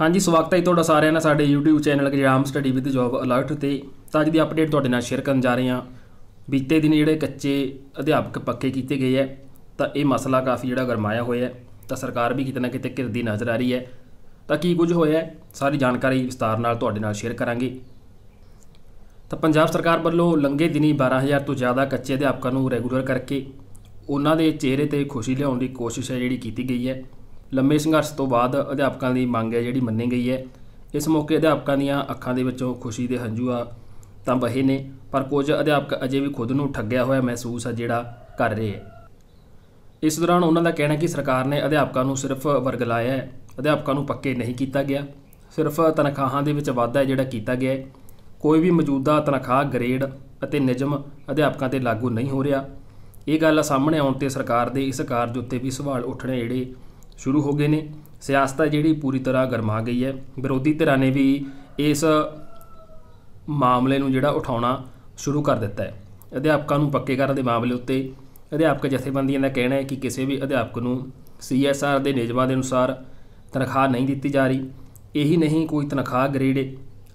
ਹਾਂਜੀ ਸਵਾਗਤ ਹੈ ਤੁਹਾਡਾ ਸਾਰਿਆਂ ਦਾ ਸਾਡੇ YouTube ਚੈਨਲ ਗ੍ਰਾਮ ਸਟੱਡੀ ਵਿਦ ਜੌਬ ਅਲਰਟ ਤੇ ਤਾਂ ਅੱਜ ਦੀ ਅਪਡੇਟ ਤੁਹਾਡੇ ਨਾਲ ਸ਼ੇਅਰ ਕਰਨ ਜਾ ਰਹੇ ਹਾਂ ਬੀਤੇ ਦਿਨ ਜਿਹੜੇ ਕੱਚੇ ਅਧਿਆਪਕ ਪੱਕੇ ਕੀਤੇ ਗਏ ਹੈ ਤਾਂ ਇਹ ਮਸਲਾ ਕਾਫੀ ਜਿਹੜਾ ਗਰਮਾਇਆ ਹੋਇਆ ਹੈ ਤਾਂ ਸਰਕਾਰ ਵੀ ਕਿਤੇ ਨਾ ਕਿਤੇ ਘਿਰਦੀ ਨਜ਼ਰ ਆ ਰਹੀ ਹੈ ਤਾਂ ਕੀ ਕੁਝ ਹੋਇਆ ਸਾਰੀ ਜਾਣਕਾਰੀ ਵਿਸਤਾਰ ਨਾਲ ਤੁਹਾਡੇ ਨਾਲ ਸ਼ੇਅਰ ਕਰਾਂਗੇ ਤਾਂ ਪੰਜਾਬ ਸਰਕਾਰ ਵੱਲੋਂ ਲੰਘੇ ਦਿਨੀ 12000 ਤੋਂ ਜ਼ਿਆਦਾ ਕੱਚੇ ਅਧਿਆਪਕਾਂ ਨੂੰ ਰੈਗੂਲਰ ਕਰਕੇ ਉਹਨਾਂ ਦੇ ਚਿਹਰੇ ਤੇ ਖੁਸ਼ੀ ਲਿਆਉਣ ਦੀ ਕੋਸ਼ਿਸ਼ ਹੈ ਜਿਹੜੀ ਕੀਤੀ ਗਈ ਹੈ ਲੰਮੇ ਸੰਘਰਸ਼ ਤੋਂ ਬਾਅਦ ਅਧਿਆਪਕਾਂ ਦੀ ਮੰਗ ਹੈ ਜਿਹੜੀ ਮੰਨੀ ਗਈ ਹੈ ਇਸ ਮੌਕੇ ਅਧਿਆਪਕਾਂ ਦੀਆਂ ਅੱਖਾਂ ਦੇ ਵਿੱਚੋਂ ਖੁਸ਼ੀ ਦੇ ਹੰਝੂ ਆ ਤਾਂ ਬਹੇ ਨੇ ਪਰ ਕੁਝ ਅਧਿਆਪਕ ਅਜੇ ਵੀ ਖੁਦ ਨੂੰ ਠੱਗਿਆ ਹੋਇਆ ਮਹਿਸੂਸ ਆ ਜਿਹੜਾ ਕਰ ਰਹੇ ਹੈ ਇਸ ਦੌਰਾਨ ਉਹਨਾਂ ਦਾ ਕਹਿਣਾ ਕਿ ਸਰਕਾਰ ਨੇ ਅਧਿਆਪਕਾਂ ਨੂੰ ਸਿਰਫ ਵਰਗ ਲਾਇਆ ਹੈ ਅਧਿਆਪਕਾਂ ਨੂੰ ਪੱਕੇ ਨਹੀਂ ਕੀਤਾ ਗਿਆ ਸਿਰਫ ਤਨਖਾਹਾਂ ਦੇ ਵਿੱਚ ਵਾਧਾ ਜਿਹੜਾ ਕੀਤਾ ਗਿਆ ਹੈ ਕੋਈ ਵੀ ਮੌਜੂਦਾ ਤਨਖਾਹ ਗ੍ਰੇਡ ਅਤੇ ਨਿਯਮ ਅਧਿਆਪਕਾਂ ਤੇ ਲਾਗੂ ਨਹੀਂ ਹੋ ਰਿਹਾ ਇਹ ਗੱਲ ਸਾਹਮਣੇ ਆਉਣ ਤੇ ਸਰਕਾਰ ਦੇ ਇਸ ਕਾਰਜ ਉੱਤੇ ਵੀ ਸਵਾਲ ਉੱਠਣੇ ਜਿਹੜੇ ਸ਼ੁਰੂ ਹੋ ਗਏ ਨੇ ਸਿਆਸਤ ਜਿਹੜੀ ਪੂਰੀ ਤਰ੍ਹਾਂ ਗਰਮਾ ਗਈ ਹੈ ਵਿਰੋਧੀ ਧਿਰਾਂ ਨੇ ਵੀ ਇਸ ਮਾਮਲੇ ਨੂੰ ਜਿਹੜਾ ਉਠਾਉਣਾ ਸ਼ੁਰੂ ਕਰ ਦਿੱਤਾ ਹੈ ਅਧਿਆਪਕਾਂ ਨੂੰ ਪੱਕੇ ਕਰਨ ਦੇ ਮਾਮਲੇ ਉੱਤੇ ਅਧਿਆਪਕ ਜਥੇਬੰਦੀਆਂ ਦਾ ਕਹਿਣਾ ਹੈ ਕਿ ਕਿਸੇ ਵੀ ਅਧਿਆਪਕ ਨੂੰ ਸੀਐਸਆਰ ਦੇ ਨਿਯਮਾਂ ਦੇ ਅਨੁਸਾਰ ਤਨਖਾਹ ਨਹੀਂ ਦਿੱਤੀ ਜਾ ਰਹੀ ਇਹੀ ਨਹੀਂ ਕੋਈ ਤਨਖਾਹ ਗ੍ਰੇਡ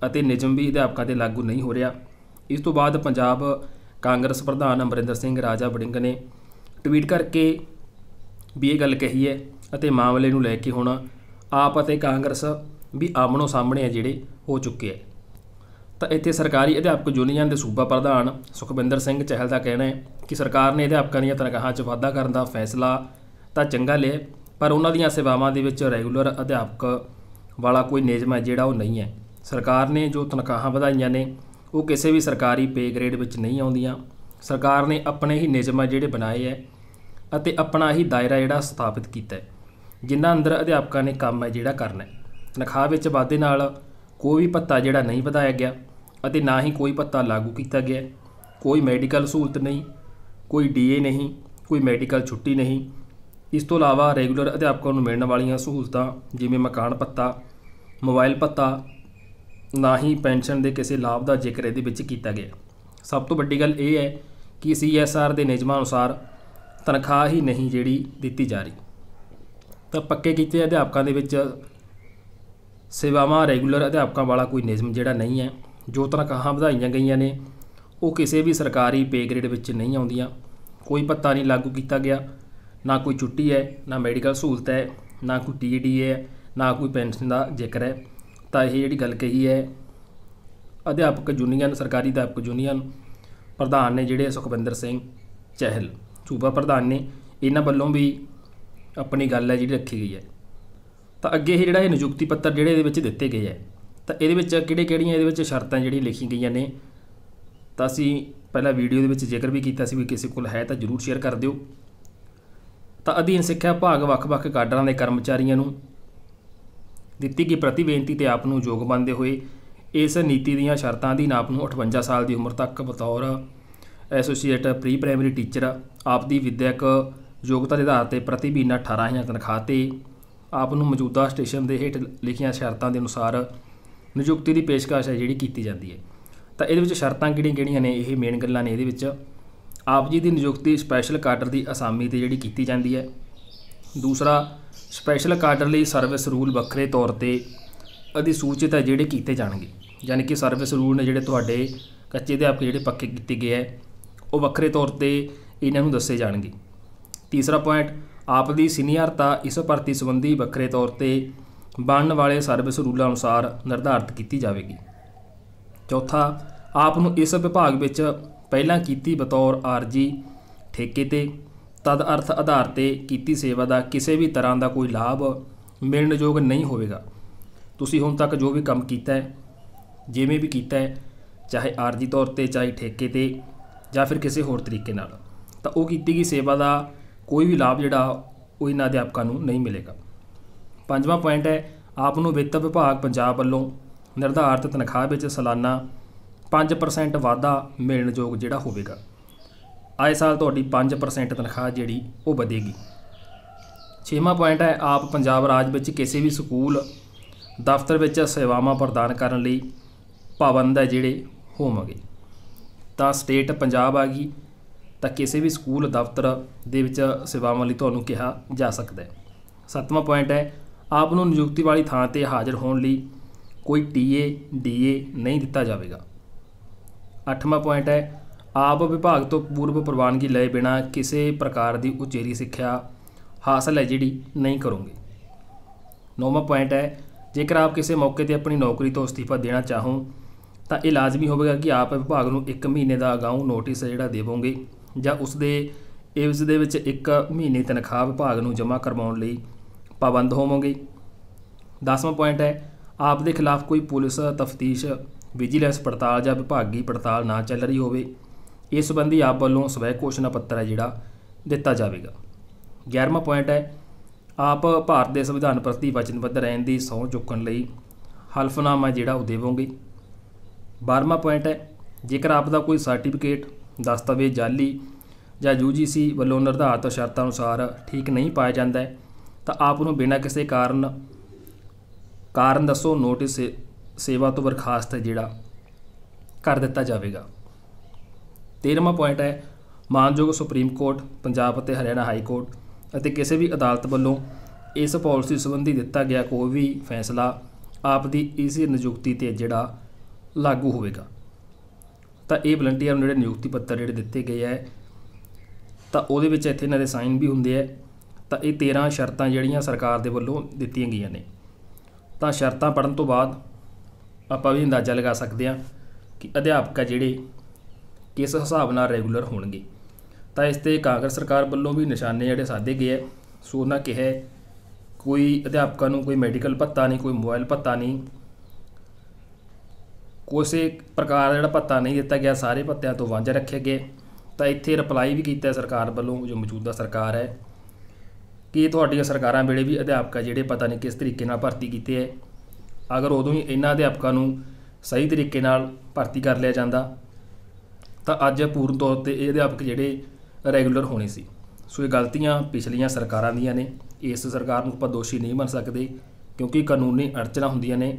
ਅਤੇ ਨਿਯਮ ਵੀ ਅਧਿਆਪਕਾਂ ਤੇ ਲਾਗੂ ਨਹੀਂ ਹੋ ਰਿਹਾ ਇਸ ਤੋਂ ਬਾਅਦ ਪੰਜਾਬ ਕਾਂਗਰਸ ਪ੍ਰਧਾਨ ਅਮਰਿੰਦਰ ਸਿੰਘ ਰਾਜਾ ਵੜਿੰਗ ਨੇ ਟਵੀਟ ਕਰਕੇ ਵੀ ਇਹ ਗੱਲ ਕਹੀ ਹੈ ਅਤੇ ਮਾਮਲੇ ਨੂੰ ਲੈ ਕੇ ਹੁਣ ਆਪ ਅਤੇ ਕਾਂਗਰਸ ਵੀ ਆਮਣੋ ਸਾਹਮਣੇ ਆ ਜਿਹੜੇ ਹੋ ਚੁੱਕੇ ਆ ਤਾਂ ਇੱਥੇ ਸਰਕਾਰੀ ਅਧਿਆਪਕ ਯੂਨੀਅਨ ਦੇ ਸੂਬਾ ਪ੍ਰਧਾਨ ਸੁਖਵਿੰਦਰ ਸਿੰਘ ਚਹਿਲ ਦਾ ਕਹਿਣਾ ਹੈ ਕਿ ਸਰਕਾਰ ਨੇ ਅਧਿਆਪਕਾਂ ਦੀਆਂ ਤਨਖਾਹਾਂ 'ਚ ਵਾਧਾ ਕਰਨ ਦਾ ਫੈਸਲਾ ਤਾਂ ਚੰਗਾ ਲਿਆ ਪਰ ਉਹਨਾਂ ਦੀਆਂ ਸੇਵਾਵਾਂ ਦੇ ਵਿੱਚ ਰੈਗੂਲਰ ਅਧਿਆਪਕ ਵਾਲਾ ਕੋਈ ਨਿਯਮ ਹੈ ਜਿਹੜਾ ਉਹ ਨਹੀਂ ਹੈ ਸਰਕਾਰ ਨੇ ਜੋ ਤਨਖਾਹਾਂ ਵਧਾਈਆਂ ਨੇ ਉਹ ਕਿਸੇ ਵੀ ਸਰਕਾਰੀ ਪੇ ਗ੍ਰੇਡ ਵਿੱਚ ਨਹੀਂ ਆਉਂਦੀਆਂ ਸਰਕਾਰ ਨੇ ਆਪਣੇ ਹੀ ਨਿਯਮ ਜਿਹੜੇ ਬਣਾਏ ਹੈ ਅਤੇ ਆਪਣਾ ਹੀ ਦਾਇਰਾ ਜਿਹੜਾ ਸਥਾਪਿਤ ਕੀਤਾ ਹੈ ਜਿਨ੍ਹਾਂ ਅੰਦਰ ਅਧਿਆਪਕਾਂ ਨੇ ਕੰਮ ਹੈ ਜਿਹੜਾ ਕਰਨਾ ਹੈ ਤਨਖਾਹ ਵਿੱਚ ਵਾਧੇ ਨਾਲ ਕੋਈ ਵੀ ਭੱਤਾ ਜਿਹੜਾ ਨਹੀਂ ਵਧਾਇਆ ਗਿਆ ਅਤੇ ਨਾ ਹੀ ਕੋਈ ਭੱਤਾ ਲਾਗੂ ਕੀਤਾ ਗਿਆ ਕੋਈ ਮੈਡੀਕਲ ਸਹੂਲਤ ਨਹੀਂ ਕੋਈ ਡੀਏ ਨਹੀਂ ਕੋਈ ਮੈਡੀਕਲ ਛੁੱਟੀ ਨਹੀਂ ਇਸ ਤੋਂ ਇਲਾਵਾ ਰੈਗੂਲਰ ਅਧਿਆਪਕਾਂ ਨੂੰ ਮਿਲਣ ਵਾਲੀਆਂ ਸਹੂਲਤਾਂ ਜਿਵੇਂ ਮਕਾਨ ਭੱਤਾ ਮੋਬਾਈਲ ਭੱਤਾ ਨਾ ਹੀ ਪੈਨਸ਼ਨ ਦੇ ਕਿਸੇ ਲਾਭ ਦਾ ਜ਼ਿਕਰ ਇਹਦੇ ਵਿੱਚ ਕੀਤਾ ਗਿਆ ਸਭ ਤੋਂ ਵੱਡੀ ਗੱਲ ਇਹ ਹੈ ਕਿ ਸੀਐਸਆਰ ਦੇ ਨਿਯਮਾਂ ਅਨੁਸਾਰ ਤਨਖਾਹ ਹੀ ਨਹੀਂ ਜਿਹੜੀ ਦਿੱਤੀ ਜਾ ਰਹੀ ਤਾਂ ਪੱਕੇ ਕੀਤੇ ਅਧਿਆਪਕਾਂ ਦੇ ਵਿੱਚ ਸੇਵਾਵਾਂ ਰੈਗੂਲਰ ਅਧਿਆਪਕਾਂ ਵਾਲਾ ਕੋਈ ਨਿਯਮ ਜਿਹੜਾ ਨਹੀਂ ਹੈ ਜੋ ਤਰ੍ਹਾਂ ਕਹਾ ਵਧਾਈਆਂ ਗਈਆਂ ਨੇ ਉਹ ਕਿਸੇ ਵੀ ਸਰਕਾਰੀ ਪੇ ਗ੍ਰੇਡ ਵਿੱਚ ਨਹੀਂ ਆਉਂਦੀਆਂ ਕੋਈ ਪੱਤਾ ਨਹੀਂ ਲਾਗੂ ਕੀਤਾ ਗਿਆ ਨਾ ਕੋਈ ਛੁੱਟੀ ਹੈ ਨਾ ਮੈਡੀਕਲ ਸਹੂਲਤ ਹੈ ਨਾ ਕੋਈ ਟੀਡੀ e ਹੈ ਨਾ ਕੋਈ ਪੈਨਸ਼ਨ ਦਾ ਜ਼ਿਕਰ ਹੈ ਤਾਂ ਇਹ ਜਿਹੜੀ ਗੱਲ ਕਹੀ ਹੈ ਅਧਿਆਪਕ ਜੁਨੀਅਨ ਸਰਕਾਰੀ ਅਧਿਆਪਕ ਜੁਨੀਅਨ ਪ੍ਰਧਾਨ ਨੇ ਜਿਹੜੇ ਸੁਖਵਿੰਦਰ ਸਿੰਘ ਚਹਿਲ ਸੂਬਾ ਪ੍ਰਧਾਨ ਨੇ ਇਹਨਾਂ ਵੱਲੋਂ ਵੀ ਆਪਣੀ ਗੱਲ ਹੈ ਜਿਹੜੀ ਰੱਖੀ ਗਈ ਹੈ ਤਾਂ ਅੱਗੇ ਇਹ ਜਿਹੜਾ ਇਹ ਨਿਯੁਕਤੀ ਪੱਤਰ ਜਿਹੜੇ ਇਹਦੇ ਵਿੱਚ ਦਿੱਤੇ ਗਏ ਹੈ ਤਾਂ ਇਹਦੇ ਵਿੱਚ ਕਿਹੜੇ ਕਿਹੜੀਆਂ ਇਹਦੇ ਵਿੱਚ ਸ਼ਰਤਾਂ ਜਿਹੜੀਆਂ ਲਿਖੀਆਂ ਗਈਆਂ ਨੇ ਤਾਂ ਅਸੀਂ ਪਹਿਲਾਂ ਵੀਡੀਓ ਦੇ ਵਿੱਚ ਜ਼ਿਕਰ ਵੀ ਕੀਤਾ ਸੀ ਵੀ ਕਿਸੇ ਕੋਲ ਹੈ ਤਾਂ ਜਰੂਰ ਸ਼ੇਅਰ ਕਰ ਦਿਓ ਤਾਂ ਅਧੀਨ ਸਿੱਖਿਆ ਭਾਗ ਵੱਖ-ਵੱਖ ਕਾਡਰਾਂ ਦੇ ਕਰਮਚਾਰੀਆਂ ਨੂੰ ਦਿੱਤੀ ਗਈ ਪ੍ਰਤੀ ਬੇਨਤੀ ਤੇ ਆਪ ਨੂੰ ਯੋਗ ਮੰਨਦੇ ਹੋਏ ਇਸ ਨੀਤੀ ਦੀਆਂ ਸ਼ਰਤਾਂ ਦੀ ਆਪ ਨੂੰ 58 ਸਾਲ ਦੀ ਉਮਰ ਤੱਕ ਬਤੌਰ ਐਸੋਸੀਏਟ ਪ੍ਰੀ ਪ੍ਰਾਇਮਰੀ ਟੀਚਰ ਆਪ ਦੀ ਵਿਦਿਅਕ ਯੋਗਤਾ ਦੇ ਆਧਾਰ ਤੇ ਪ੍ਰਤੀ ਮਹੀਨਾ 18000 ਤਨਖਾਹ ਤੇ ਆਪ ਨੂੰ ਮੌਜੂਦਾ ਸਟੇਸ਼ਨ ਦੇ ਹੇਠ ਲਿਖੀਆਂ ਸ਼ਰਤਾਂ ਦੇ ਅਨੁਸਾਰ ਨਿਯੁਕਤੀ ਦੀ ਪੇਸ਼ਕਸ਼ ਹੈ ਜਿਹੜੀ ਕੀਤੀ ਜਾਂਦੀ ਹੈ ਤਾਂ ਇਹਦੇ ਵਿੱਚ ਸ਼ਰਤਾਂ ਕਿਹੜੀਆਂ-ਕਿਹੜੀਆਂ ਨੇ ਇਹ ਮੇਨ ਗੱਲਾਂ ਨੇ ਇਹਦੇ ਵਿੱਚ ਆਪ ਜੀ ਦੀ ਨਿਯੁਕਤੀ ਸਪੈਸ਼ਲ ਕਾਡਰ ਦੀ ਅਸਾਮੀ ਤੇ ਜਿਹੜੀ ਕੀਤੀ ਜਾਂਦੀ ਹੈ ਦੂਸਰਾ ਸਪੈਸ਼ਲ ਕਾਡਰ ਲਈ ਸਰਵਿਸ ਰੂਲ ਵੱਖਰੇ ਤੌਰ ਤੇ ਅਧਿਸੂਚਿਤ ਹੈ ਜਿਹੜੇ ਕੀਤੇ ਜਾਣਗੇ ਯਾਨੀ ਕਿ ਸਰਵਿਸ ਰੂਲ ਨੇ ਜਿਹੜੇ ਤੁਹਾਡੇ ਕੱਚੇ ਦੇ ਆਪਕੇ ਜਿਹੜੇ ਪੱਕੇ ਕੀਤੇ ਗਏ ਹੈ ਉਹ ਵੱਖਰੇ ਤੌਰ ਤੇ ਇਹਨਾਂ ਨੂੰ ਦੱਸੇ ਜਾਣਗੇ ਤੀਸਰਾ ਪੁਆਇੰਟ ਆਪ ਦੀ ਸੀਨੀਅਰਤਾ ਇਸ ਭਰਤੀ ਸੰਬੰਧੀ ਵੱਖਰੇ ਤੌਰ ਤੇ ਬਣਨ ਵਾਲੇ ਸਰਵਿਸ ਰੂਲਾਂ ਅਨੁਸਾਰ ਨਿਰਧਾਰਿਤ ਕੀਤੀ ਜਾਵੇਗੀ ਚੌਥਾ ਆਪ ਨੂੰ ਇਸ ਵਿਭਾਗ ਵਿੱਚ ਪਹਿਲਾਂ ਕੀਤੀ ਬਤੌਰ ਆਰਜੀ ਠੇਕੇ ਤੇ ਤਦ ਅਰਥ ਆਧਾਰ ਤੇ ਕੀਤੀ ਸੇਵਾ ਦਾ ਕਿਸੇ ਵੀ ਤਰ੍ਹਾਂ ਦਾ ਕੋਈ ਲਾਭ ਮਿਲਣ ਯੋਗ ਨਹੀਂ ਹੋਵੇਗਾ ਤੁਸੀਂ ਹੁਣ ਤੱਕ ਜੋ ਵੀ ਕੰਮ ਕੀਤਾ ਹੈ ਜਿਵੇਂ ਵੀ ਕੀਤਾ ਹੈ ਚਾਹੇ ਆਰਜੀ ਤੌਰ ਤੇ ਚਾਹੇ ਠੇਕੇ ਤੇ ਜਾਂ ਫਿਰ ਕਿਸੇ ਹੋਰ ਤਰੀਕੇ ਨਾਲ ਤਾਂ ਉਹ ਕੀਤੀ ਗਈ ਸੇਵਾ ਦਾ ਕੋਈ ਵੀ ਲਾਭ ਜਿਹੜਾ ਉਹ ਇਹਨਾਂ ਅਧਿਆਪਕਾਂ ਨੂੰ ਨਹੀਂ ਮਿਲੇਗਾ ਪੰਜਵਾਂ ਪੁਆਇੰਟ ਹੈ ਆਪ ਨੂੰ ਵਿੱਤ ਵਿਭਾਗ ਪੰਜਾਬ ਵੱਲੋਂ ਨਿਰਧਾਰਤ ਤਨਖਾਹ ਵਿੱਚ ਸਾਲਾਨਾ 5% ਵਾਧਾ ਮਿਲਣਯੋਗ ਜਿਹੜਾ ਹੋਵੇਗਾ ਆਏ ਸਾਲ ਤੁਹਾਡੀ 5% ਤਨਖਾਹ ਜਿਹੜੀ ਉਹ ਵਧੇਗੀ ਛੇਵਾਂ ਪੁਆਇੰਟ ਹੈ ਆਪ ਪੰਜਾਬ ਰਾਜ ਵਿੱਚ ਕਿਸੇ ਵੀ ਸਕੂਲ ਦਫ਼ਤਰ ਵਿੱਚ ਸੇਵਾਵਾਂ ਪ੍ਰਦਾਨ ਕਰਨ ਲਈ ਪਾਬੰਦ ਹੈ ਜਿਹੜੇ ਹੋਵਾਂਗੇ ਤਾਂ ਸਟੇਟ ਪੰਜਾਬ ਆ ਗਈ ਤਾਂ ਕਿਸੇ ਵੀ ਸਕੂਲ ਦਫ਼ਤਰ ਦੇ ਵਿੱਚ ਸੇਵਾਵਾਂ ਲਈ ਤੁਹਾਨੂੰ ਕਿਹਾ ਜਾ ਸਕਦਾ ਹੈ ਸੱਤਵਾਂ ਪੁਆਇੰਟ ਹੈ ਆਪ ਨੂੰ ਨਿਯੁਕਤੀ ਵਾਲੀ ਥਾਂ ਤੇ ਹਾਜ਼ਰ ਹੋਣ ਲਈ ਕੋਈ ਟੀਏ ਡੀਏ ਨਹੀਂ ਦਿੱਤਾ ਜਾਵੇਗਾ ਅੱਠਵਾਂ ਪੁਆਇੰਟ ਹੈ ਆਪ ਵਿਭਾਗ ਤੋਂ ਪੂਰਵ ਪ੍ਰਵਾਨਗੀ ਲਏ ਬਿਨਾ ਕਿਸੇ ਪ੍ਰਕਾਰ ਦੀ ਉਚੇਰੀ ਸਿੱਖਿਆ ਹਾਸਲ ਹੈ ਜਿਹੜੀ ਨਹੀਂ ਕਰੋਗੇ ਨੌਵਾਂ ਪੁਆਇੰਟ ਹੈ ਜੇਕਰ ਆਪ ਕਿਸੇ ਮੌਕੇ ਤੇ ਆਪਣੀ ਨੌਕਰੀ ਤੋਂ ਅਸਤੀਫਾ ਦੇਣਾ ਚਾਹੋ ਤਾਂ ਇਹ ਲਾਜ਼ਮੀ ਹੋਵੇਗਾ ਕਿ ਆਪ ਵਿਭਾਗ ਨੂੰ 1 ਮਹੀਨੇ ਦਾ ਅਗਾਊਂ ਨੋਟਿਸ ਜਿਹੜਾ ਦੇਵੋਗੇ ਜਾਂ ਉਸ ਦੇ ਇਵਜ਼ ਦੇ ਵਿੱਚ ਇੱਕ ਮਹੀਨੇ ਤਨਖਾਹ ਵਿਭਾਗ ਨੂੰ ਜਮ੍ਹਾਂ ਕਰਵਾਉਣ ਲਈ ਪਾਬੰਦ ਹੋਵੋਗੇ 10ਵਾਂ ਪੁਆਇੰਟ ਹੈ ਆਪ ਦੇ ਖਿਲਾਫ ਕੋਈ ਪੁਲਿਸ ਤਫਤੀਸ਼ ਵਿਜੀਲੈਂਸ ਪੜਤਾਲ ਜਾਂ ਵਿਭਾਗੀ ਪੜਤਾਲ ਨਾ ਚੱਲ ਰਹੀ ਹੋਵੇ ਇਸ ਸੰਬੰਧੀ ਆਪ ਵੱਲੋਂ ਸਵੈ ਘੋਸ਼ਣਾ ਪੱਤਰ ਹੈ ਜਿਹੜਾ ਦਿੱਤਾ ਜਾਵੇਗਾ 11ਵਾਂ ਪੁਆਇੰਟ ਹੈ ਆਪ ਭਾਰਤ ਦੇ ਸੰਵਿਧਾਨ ਪ੍ਰਤੀ ਵਚਨਬੱਧ ਰਹਿਣ ਦੀ ਸਹੁੰ ਚੁੱਕਣ ਲਈ ਹਲਫਨਾਮਾ ਜਿਹੜਾ ਉਹ ਦੇਵੋਗੇ 12ਵਾਂ ਪੁਆਇੰਟ ਹੈ ਜੇਕਰ ਆਪ ਦਾ ਕੋਈ ਸਰਟੀਫਿਕੇਟ ਦਸਤਾਵੇਜ਼ ਜਾਲੀ ਜਾਂ UGC ਵੱਲੋਂ ਨਿਰਧਾਰਤ ਸ਼ਰਤਾਂ ਅਨੁਸਾਰ ਠੀਕ ਨਹੀਂ ਪਾਇਆ ਜਾਂਦਾ ਹੈ ਤਾਂ ਆਪ ਨੂੰ ਬਿਨਾਂ ਕਿਸੇ ਕਾਰਨ ਕਾਰਨ ਦੱਸੋ ਨੋਟਿਸ ਸੇਵਾ ਤੋਂ ਬਰਖਾਸਤ ਹੈ ਜਿਹੜਾ ਕਰ ਦਿੱਤਾ ਜਾਵੇਗਾ 13ਵਾਂ ਪੁਆਇੰਟ ਹੈ ਮਾਨਯੋਗ ਸੁਪਰੀਮ ਕੋਰਟ ਪੰਜਾਬ ਅਤੇ ਹਰਿਆਣਾ ਹਾਈ ਕੋਰਟ ਅਤੇ ਕਿਸੇ ਵੀ ਅਦਾਲਤ ਵੱਲੋਂ ਇਸ ਪਾਲਿਸੀ ਸੰਬੰਧੀ ਦਿੱਤਾ ਗਿਆ ਕੋਈ ਵੀ ਫੈਸਲਾ ਆਪ ਦੀ ਇਸੇ ਨਿਯੁਕਤੀ ਤੇ ਜਿਹੜਾ ਲਾਗੂ ਹੋਵੇਗਾ ਤਾਂ ਇਹ ਵਲੰਟੀਅਰ ਨੂੰ ਜਿਹੜੇ ਨਿਯੁਕਤੀ ਪੱਤਰ ਜਿਹੜੇ ਦਿੱਤੇ ਗਏ ਆ ਤਾਂ ਉਹਦੇ ਵਿੱਚ ਇੱਥੇ ਇਹਨਾਂ ਦੇ ਸਾਈਨ ਵੀ ਹੁੰਦੇ ਆ ਤਾਂ ਇਹ 13 ਸ਼ਰਤਾਂ ਜਿਹੜੀਆਂ ਸਰਕਾਰ ਦੇ ਵੱਲੋਂ ਦਿੱਤੀਆਂ ਗਈਆਂ ਨੇ ਤਾਂ ਸ਼ਰਤਾਂ ਪੜਨ ਤੋਂ ਬਾਅਦ ਆਪਾਂ ਵੀ ਅੰਦਾਜ਼ਾ ਲਗਾ ਸਕਦੇ ਹਾਂ ਕਿ ਅਧਿਆਪਕ ਜਿਹੜੇ ਕਿਸ ਹਿਸਾਬ ਨਾਲ ਰੈਗੂਲਰ ਹੋਣਗੇ ਤਾਂ ਇਸ ਤੇ ਕਾਂਗਰਸ ਸਰਕਾਰ ਵੱਲੋਂ ਵੀ ਨਿਸ਼ਾਨੇ ਜਿਹੜੇ ਸਾਧੇ ਗਏ ਸੋ ਉਹਨਾਂ ਕਿਹਾ ਕੋਈ ਅਧਿਆਪਕਾਂ ਨੂੰ ਕੋਈ ਮੈਡੀਕਲ ਭੱਤਾ ਨਹੀਂ ਕੋਈ ਮੋਬਾਈਲ ਭੱਤਾ ਨਹੀਂ ਕਿਸੇ ਪ੍ਰਕਾਰ ਦਾ ਜਿਹੜਾ ਪੱਤਾ ਨਹੀਂ ਦਿੱਤਾ ਗਿਆ ਸਾਰੇ ਪੱਤਿਆਂ ਤੋਂ ਵਾਂਝੇ ਰੱਖੇ ਗਏ ਤਾਂ ਇੱਥੇ ਰਿਪਲਾਈ ਵੀ ਕੀਤਾ ਸਰਕਾਰ ਵੱਲੋਂ ਜੋ ਮੌਜੂਦਾ ਸਰਕਾਰ ਹੈ ਕਿ ਤੁਹਾਡੀਆਂ ਸਰਕਾਰਾਂ ਵੇਲੇ ਵੀ ਅਧਿਆਪਕ ਜਿਹੜੇ ਪਤਾ ਨਹੀਂ ਕਿਸ ਤਰੀਕੇ ਨਾਲ ਭਰਤੀ ਕੀਤੇ ਹੈ ਅਗਰ ਉਦੋਂ ਹੀ ਇਹਨਾਂ ਅਧਿਆਪਕਾਂ ਨੂੰ ਸਹੀ ਤਰੀਕੇ ਨਾਲ ਭਰਤੀ ਕਰ ਲਿਆ ਜਾਂਦਾ ਤਾਂ ਅੱਜ ਪੂਰਨ ਤੌਰ ਤੇ ਇਹ ਅਧਿਆਪਕ ਜਿਹੜੇ ਰੈਗੂਲਰ ਹੋਣੇ ਸੀ ਸੋ ਇਹ ਗਲਤੀਆਂ ਪਿਛਲੀਆਂ ਸਰਕਾਰਾਂ ਦੀਆਂ ਨੇ ਇਸ ਸਰਕਾਰ ਨੂੰ ਆਪਾਂ ਦੋਸ਼ੀ ਨਹੀਂ ਮੰਨ ਸਕਦੇ ਕਿਉਂਕਿ ਕਾਨੂੰਨੀ ਅੜਚਣਾ ਹੁੰਦੀਆਂ ਨੇ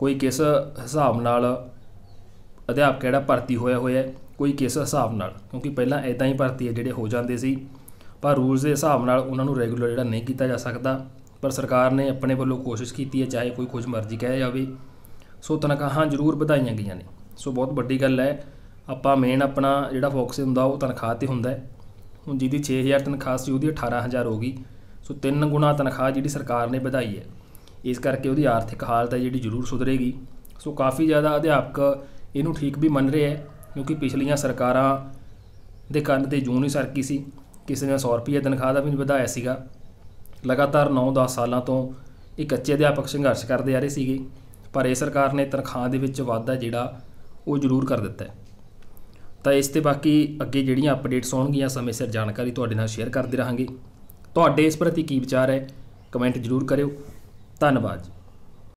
ਕੋਈ ਕਿਸ ਹਿਸਾਬ ਨਾਲ ਅਧਿਆਪਕ ਜਿਹੜਾ ਭਰਤੀ ਹੋਇਆ ਹੋਇਆ ਕੋਈ ਕਿਸ ਹਿਸਾਬ ਨਾਲ ਕਿਉਂਕਿ ਪਹਿਲਾਂ ਐਦਾਂ ਹੀ ਭਰਤੀ ਹੈ ਜਿਹੜੇ ਹੋ ਜਾਂਦੇ ਸੀ ਪਰ ਰੂਲਸ ਦੇ ਹਿਸਾਬ ਨਾਲ ਉਹਨਾਂ ਨੂੰ ਰੈਗੂਲਰ ਜਿਹੜਾ ਨਹੀਂ ਕੀਤਾ ਜਾ ਸਕਦਾ ਪਰ ਸਰਕਾਰ ਨੇ ਆਪਣੇ ਵੱਲੋਂ ਕੋਸ਼ਿਸ਼ ਕੀਤੀ ਹੈ ਚਾਹੇ ਕੋਈ ਕੁਝ ਮਰਜ਼ੀ ਕਹੇ ਜਾਵੇ ਸੋ ਤਨਖਾਹਾਂ ਜ਼ਰੂਰ ਵਧਾਈਆਂ ਗਈਆਂ ਨੇ ਸੋ ਬਹੁਤ ਵੱਡੀ ਗੱਲ ਹੈ ਆਪਾਂ ਮੇਨ ਆਪਣਾ ਜਿਹੜਾ ਫੋਕਸ ਹੁੰਦਾ ਉਹ ਤਨਖਾਹ ਤੇ ਹੁੰਦਾ ਹੁਣ ਜਿਹਦੀ 6000 ਤਨਖਾਹ ਸੀ ਉਹਦੀ 18000 ਹੋ ਗਈ ਸੋ 3 ਗੁਣਾ ਤਨਖਾਹ ਜਿਹੜੀ ਸਰਕਾਰ ਨੇ ਵਧਾਈ ਹੈ ਇਸ ਕਰਕੇ ਉਹਦੀ ਆਰਥਿਕ ਹਾਲਤ ਹੈ ਜਿਹੜੀ ਜ਼ਰੂਰ ਸੁਧਰੇਗੀ ਸੋ ਕਾਫੀ ਜ਼ਿਆਦਾ ਅਧਿਆਪਕ ਇਹਨੂੰ ਠੀਕ ਵੀ ਮੰਨ ਰਹੇ ਐ ਕਿਉਂਕਿ ਪਿਛਲੀਆਂ ਸਰਕਾਰਾਂ ਦੇ ਕੰਨ ਤੇ ਜੂਨ ਹੀ ਸਰਕੀ ਸੀ ਕਿਸੇ ਨੇ 100 ਰੁਪਏ ਤਨਖਾਹ ਦਾ ਵੀ ਵਧਾਇਆ ਸੀਗਾ ਲਗਾਤਾਰ 9-10 ਸਾਲਾਂ ਤੋਂ ਇਹ ਕੱਚੇ ਅਧਿਆਪਕ ਸੰਘਰਸ਼ ਕਰਦੇ ਆ ਰਹੇ ਸੀਗੇ ਪਰ ਇਹ ਸਰਕਾਰ ਨੇ ਤਨਖਾਹ ਦੇ ਵਿੱਚ ਵਾਧਾ ਜਿਹੜਾ ਉਹ ਜ਼ਰੂਰ ਕਰ ਦਿੱਤਾ ਹੈ ਤਾਂ ਇਸ ਤੇ ਬਾਕੀ ਅੱਗੇ ਜਿਹੜੀਆਂ ਅਪਡੇਟਸ ਆਉਣਗੀਆਂ ਸਮੇਂ ਸਿਰ ਜਾਣਕਾਰੀ ਤੁਹਾਡੇ ਨਾਲ ਸ਼ੇਅਰ ਕਰਦੇ ਰਹਾਂਗੇ ਤੁਹਾਡੇ ਇਸ ਪ੍ਰਤੀ ਕੀ ਵਿਚਾਰ ਹੈ ਕਮੈਂਟ ਜ਼ਰੂਰ ਕਰਿਓ ਧੰਨਵਾਦ ਜੀ